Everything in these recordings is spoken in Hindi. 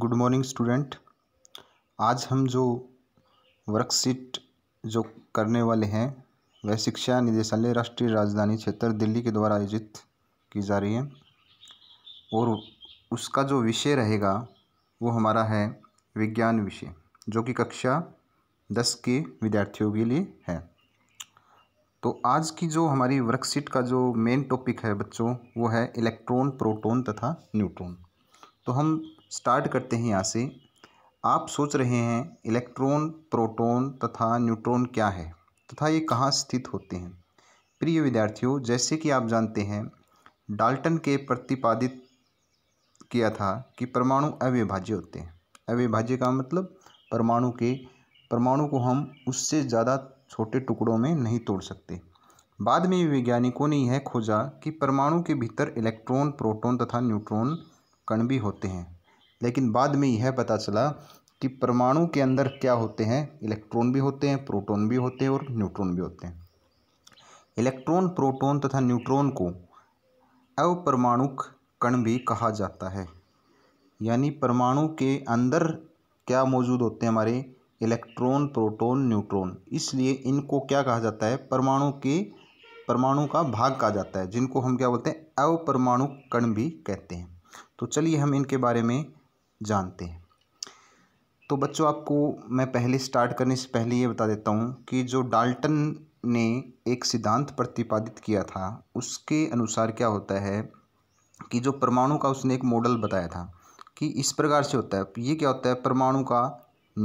गुड मॉर्निंग स्टूडेंट आज हम जो वर्कशीट जो करने वाले हैं वह शिक्षा निदेशालय राष्ट्रीय राजधानी क्षेत्र दिल्ली के द्वारा आयोजित की जा रही है और उसका जो विषय रहेगा वो हमारा है विज्ञान विषय जो कि कक्षा दस के विद्यार्थियों के लिए है तो आज की जो हमारी वर्कशीट का जो मेन टॉपिक है बच्चों वो है इलेक्ट्रॉन प्रोटोन तथा न्यूट्रॉन तो हम स्टार्ट करते हैं यहाँ से आप सोच रहे हैं इलेक्ट्रॉन प्रोटॉन तथा न्यूट्रॉन क्या है तथा ये कहाँ स्थित होते हैं प्रिय विद्यार्थियों जैसे कि आप जानते हैं डाल्टन के प्रतिपादित किया था कि परमाणु अविभाज्य होते हैं अविभाज्य का मतलब परमाणु के परमाणु को हम उससे ज़्यादा छोटे टुकड़ों में नहीं तोड़ सकते बाद में वैज्ञानिकों ने यह खोजा कि परमाणु के भीतर इलेक्ट्रॉन प्रोटॉन तथा न्यूट्रॉन कण भी होते हैं लेकिन बाद में यह पता चला कि परमाणु के अंदर क्या होते हैं इलेक्ट्रॉन भी होते हैं प्रोटॉन भी होते हैं और न्यूट्रॉन भी होते हैं इलेक्ट्रॉन प्रोटॉन तथा न्यूट्रॉन को अवपरमाणुक कण भी कहा जाता है यानी परमाणु के अंदर क्या मौजूद होते हैं हमारे इलेक्ट्रॉन प्रोटॉन न्यूट्रॉन इसलिए इनको क्या कहा जाता है परमाणु के परमाणु का भाग कहा जाता है जिनको हम क्या बोलते हैं अवपरमाणु कण भी कहते हैं तो चलिए हम इनके बारे में जानते हैं तो बच्चों आपको मैं पहले स्टार्ट करने से पहले ये बता देता हूँ कि जो डाल्टन ने एक सिद्धांत प्रतिपादित किया था उसके अनुसार क्या होता है कि जो परमाणु का उसने एक मॉडल बताया था कि इस प्रकार से होता है ये क्या होता है परमाणु का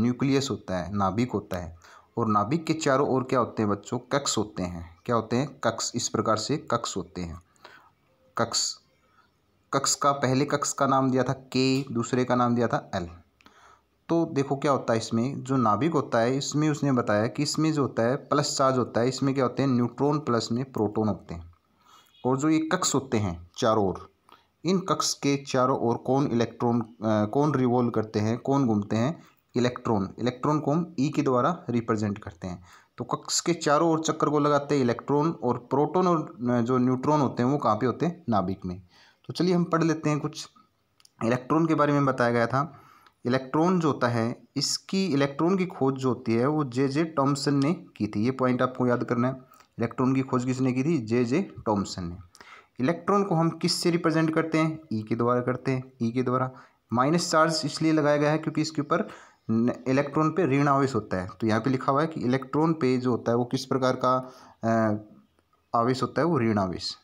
न्यूक्लियस होता है नाभिक होता है और नाभिक के चारों ओर क्या होते हैं बच्चों कक्ष होते हैं क्या होते हैं कक्ष इस प्रकार से कक्ष होते हैं कक्ष कक्ष का पहले कक्ष का नाम दिया था के दूसरे का नाम दिया था एल तो देखो क्या होता है इसमें जो नाभिक होता है इसमें उसने बताया कि इसमें जो होता है प्लस चार्ज होता है इसमें क्या होते हैं न्यूट्रॉन प्लस में प्रोटॉन होते हैं और जो ये कक्ष होते हैं चारों ओर इन कक्ष के चारों ओर कौन इलेक्ट्रॉन कौन रिवॉल्व करते हैं कौन घूमते हैं इलेक्ट्रॉन इलेक्ट्रॉन को हम ई e के द्वारा रिप्रेजेंट करते हैं तो कक्ष के चारों ओर चक्कर को लगाते हैं इलेक्ट्रॉन और प्रोटोन और जो न्यूट्रॉन होते हैं वो कहाँ पे होते हैं नाभिक में तो चलिए हम पढ़ लेते हैं कुछ इलेक्ट्रॉन के बारे में बताया गया था इलेक्ट्रॉन जो होता है इसकी इलेक्ट्रॉन की खोज जो होती है वो जे जे टॉम्सन ने की थी ये पॉइंट आपको याद करना है इलेक्ट्रॉन की खोज किसने की थी जे जे टॉम्सन ने इलेक्ट्रॉन को हम किस से रिप्रेजेंट करते हैं ई e के द्वारा करते हैं ई e के द्वारा माइनस चार्ज इसलिए लगाया गया है क्योंकि इसके ऊपर इलेक्ट्रॉन पे ऋण आवेश होता है तो यहाँ पे लिखा हुआ है कि इलेक्ट्रॉन पे जो होता है वो किस प्रकार का आवेश होता है वो ऋण आवेश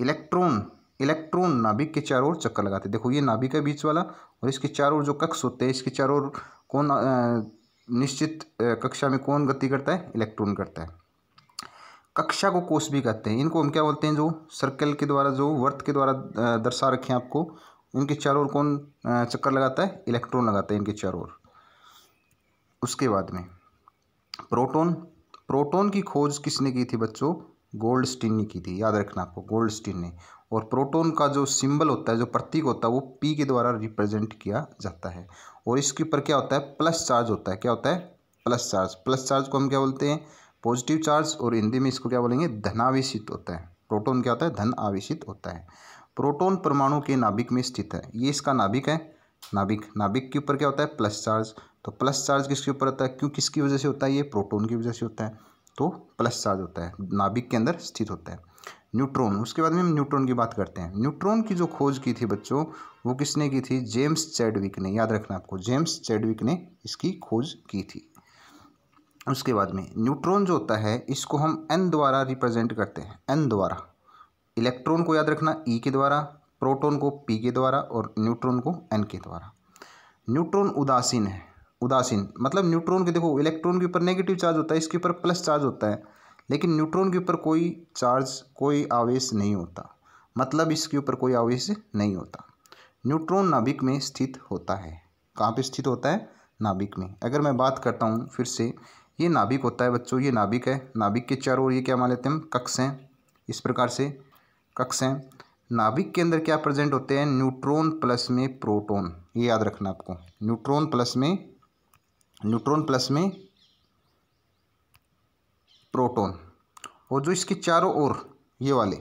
इलेक्ट्रॉन इलेक्ट्रॉन नाभिक के चारों ओर चक्कर लगाते हैं देखो ये नाभिक है बीच वाला और इसके चारों ओर जो कक्ष होते हैं इसके चारों ओर कौन निश्चित कक्षा में कौन गति करता है इलेक्ट्रॉन करता है कक्षा को कोष भी कहते हैं इनको हम क्या बोलते हैं जो सर्कल के द्वारा जो वर्त के द्वारा दर्शा रखे हैं आपको इनके चारों ओर कौन चक्कर लगाता है इलेक्ट्रॉन लगाता है इनके चारों ओर उसके बाद में प्रोटोन प्रोटोन की खोज किसने की थी बच्चों गोल्डस्टीन ने की थी याद रखना आपको गोल्डस्टीन ने और प्रोटोन का जो सिंबल होता है जो प्रतीक होता है वो पी के द्वारा रिप्रेजेंट किया जाता है और इसके ऊपर क्या होता है प्लस चार्ज होता है क्या होता है प्लस चार्ज प्लस चार्ज को हम क्या बोलते हैं पॉजिटिव चार्ज और हिंदी में इसको क्या बोलेंगे धनावेशित होता है प्रोटोन क्या होता है धन आवेशित होता है प्रोटोन परमाणु के नाभिक में स्थित है ये इसका नाभिक है नाभिक नाभिक के ऊपर क्या होता है प्लस चार्ज तो प्लस चार्ज किसके ऊपर होता है क्यों किसकी वजह से होता है ये प्रोटोन की वजह से होता है तो प्लस चार्ज होता है नाभिक के अंदर स्थित होता है न्यूट्रॉन उसके बाद में हम न्यूट्रॉन की बात करते हैं न्यूट्रॉन की जो खोज की थी बच्चों वो किसने की थी जेम्स चैडविक ने याद रखना आपको जेम्स चैडविक ने इसकी खोज की थी उसके बाद में न्यूट्रॉन जो होता है इसको हम एन द्वारा रिप्रेजेंट करते हैं एन द्वारा इलेक्ट्रॉन को याद रखना ई e के द्वारा प्रोटोन को पी के द्वारा और न्यूट्रॉन को एन के द्वारा न्यूट्रॉन उदासीन है उदासीन मतलब न्यूट्रॉन के देखो इलेक्ट्रॉन के ऊपर नेगेटिव चार्ज होता है इसके ऊपर प्लस चार्ज होता है लेकिन न्यूट्रॉन के ऊपर कोई चार्ज कोई आवेश नहीं होता मतलब इसके ऊपर कोई आवेश नहीं होता न्यूट्रॉन नाभिक में स्थित होता है कहाँ पे स्थित होता है नाभिक में अगर मैं बात करता हूँ फिर से ये नाभिक होता है बच्चों ये नाभिक है नाभिक के चारों ओर ये क्या मान लेते हैं कक्ष हैं इस प्रकार से कक्ष हैं नाभिक के अंदर क्या प्रेजेंट होते हैं न्यूट्रॉन प्लस में प्रोटॉन ये याद रखना आपको न्यूट्रॉन प्लस में न्यूट्रॉन प्लस में प्रोटोन और जो इसके चारों ओर ये वाले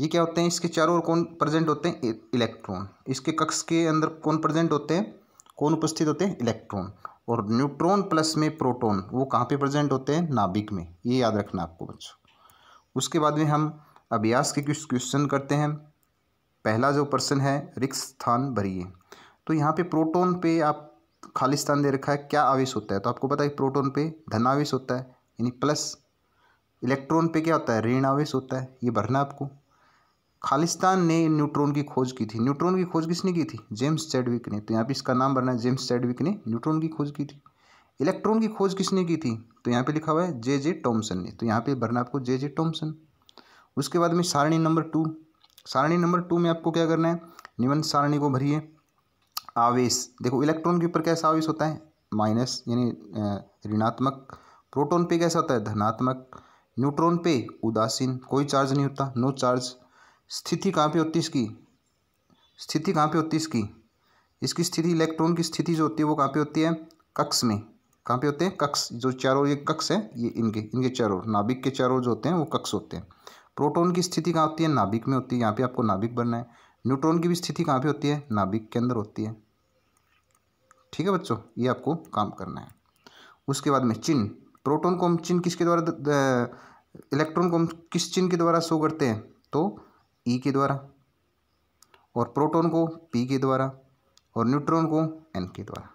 ये क्या होते हैं इसके चारों ओर कौन प्रेजेंट होते हैं इलेक्ट्रॉन इसके कक्ष के अंदर कौन प्रेजेंट होते हैं कौन उपस्थित होते हैं इलेक्ट्रॉन और न्यूट्रॉन प्लस में प्रोटोन वो कहाँ पे प्रेजेंट होते हैं नाभिक में ये याद रखना आपको बच्चों उसके बाद में हम अभ्यास के कुछ क्वेश्चन करते हैं पहला जो प्रश्न है रिक्त स्थान भरिए तो यहाँ पे प्रोटोन पे आप खाली स्थान दे रखा है क्या आवेश होता है तो आपको पता है प्रोटोन पे धनावेश होता है यानी प्लस इलेक्ट्रॉन पे क्या होता है ऋण आवेश होता है ये भरना आपको खालिस्तान ने न्यूट्रॉन की खोज की थी न्यूट्रॉन की खोज किसने की थी जेम्स चैडविक ने तो यहाँ पे इसका नाम भरना है जेम्स चैडविक ने न्यूट्रॉन की खोज की थी इलेक्ट्रॉन की खोज किसने की थी तो यहाँ पे लिखा हुआ है जे जे टॉम्सन ने तो यहाँ पे भरना आपको जे जे टॉम्सन उसके बाद में सारणी नंबर टू सारणी नंबर टू में आपको क्या करना है निबंध सारणी को भरिए आवेश देखो इलेक्ट्रॉन के ऊपर कैसा आवेश होता है माइनस यानी ऋणात्मक प्रोटोन पे कैसा होता है धनात्मक न्यूट्रॉन पे उदासीन कोई चार्ज नहीं होता नो चार्ज स्थिति कहाँ पे होती इसकी स्थिति कहाँ पे होती इसकी इसकी स्थिति इलेक्ट्रॉन की स्थिति जो होती है वो कहाँ पे होती है कक्ष में कहाँ पे होते हैं कक्ष जो चारों ये कक्ष है ये इनके इनके चारों नाभिक के चारों जो होते हैं वो कक्ष होते हैं प्रोटोन की स्थिति कहाँ होती है नाभिक में होती है यहाँ पे आपको नाभिक बनना है न्यूट्रॉन की भी स्थिति कहाँ पर होती है नाभिक के अंदर होती है ठीक है बच्चों ये आपको काम करना है उसके बाद में चिन्ह प्रोटॉन को हम चिन्ह किसके द्वारा इलेक्ट्रॉन को हम किस चिन्ह के द्वारा शो करते हैं तो ई e के द्वारा और प्रोटॉन को पी के द्वारा और न्यूट्रॉन को एन के द्वारा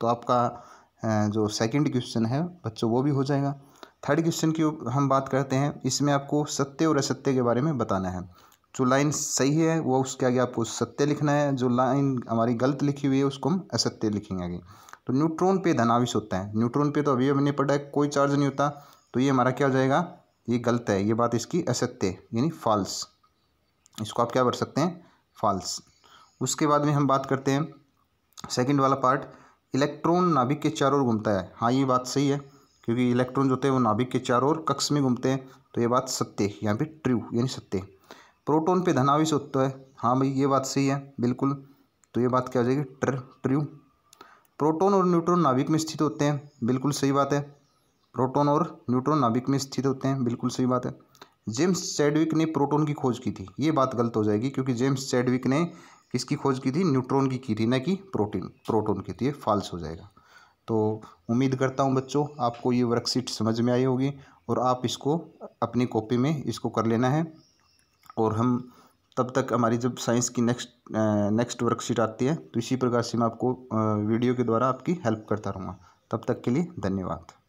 तो आपका जो सेकंड क्वेश्चन है बच्चों वो भी हो जाएगा थर्ड क्वेश्चन की हम बात करते हैं इसमें आपको सत्य और असत्य के बारे में बताना है जो लाइन सही है वो उसके आगे आपको सत्य लिखना है जो लाइन हमारी गलत लिखी हुई है उसको हम असत्य लिखेंगे आगे तो न्यूट्रॉन पे धनावेश होता है न्यूट्रॉन पे तो अभी अभी नहीं पड़ा है कोई चार्ज नहीं होता तो ये हमारा क्या हो जाएगा ये गलत है ये बात इसकी असत्य यानी फॉल्स इसको आप क्या कर सकते हैं फॉल्स उसके बाद में हम बात करते हैं सेकेंड वाला पार्ट इलेक्ट्रॉन नाभिक के चारों ओर घूमता है हाँ ये बात सही है क्योंकि इलेक्ट्रॉन जो होते हैं वो नाभिक के चार ओर कक्ष में घूमते हैं तो ये बात सत्य यहाँ पे ट्रू यानी सत्य प्रोटॉन पे धनावेश होता है हाँ भाई ये बात सही है बिल्कुल तो ये बात क्या हो जाएगी ट्र ट्रू प्रोटॉन और न्यूट्रॉन नाभिक में स्थित होते हैं बिल्कुल सही बात है प्रोटॉन और न्यूट्रॉन नाभिक में स्थित होते हैं बिल्कुल सही बात है जेम्स चैडविक ने प्रोटॉन की खोज की थी ये बात गलत हो जाएगी क्योंकि जेम्स चैडविक ने किसकी खोज की थी न्यूट्रॉन की की थी ना कि प्रोटीन प्रोटोन की थी फॉल्स फाल्स हो जाएगा तो उम्मीद करता हूँ बच्चों आपको ये वर्कशीट समझ में आई होगी और आप इसको अपनी कॉपी में इसको कर लेना है और हम तब तक हमारी जब साइंस की नेक्स्ट नेक्स्ट वर्कशीट आती है तो इसी प्रकार से मैं आपको वीडियो के द्वारा आपकी हेल्प करता रहूँगा तब तक के लिए धन्यवाद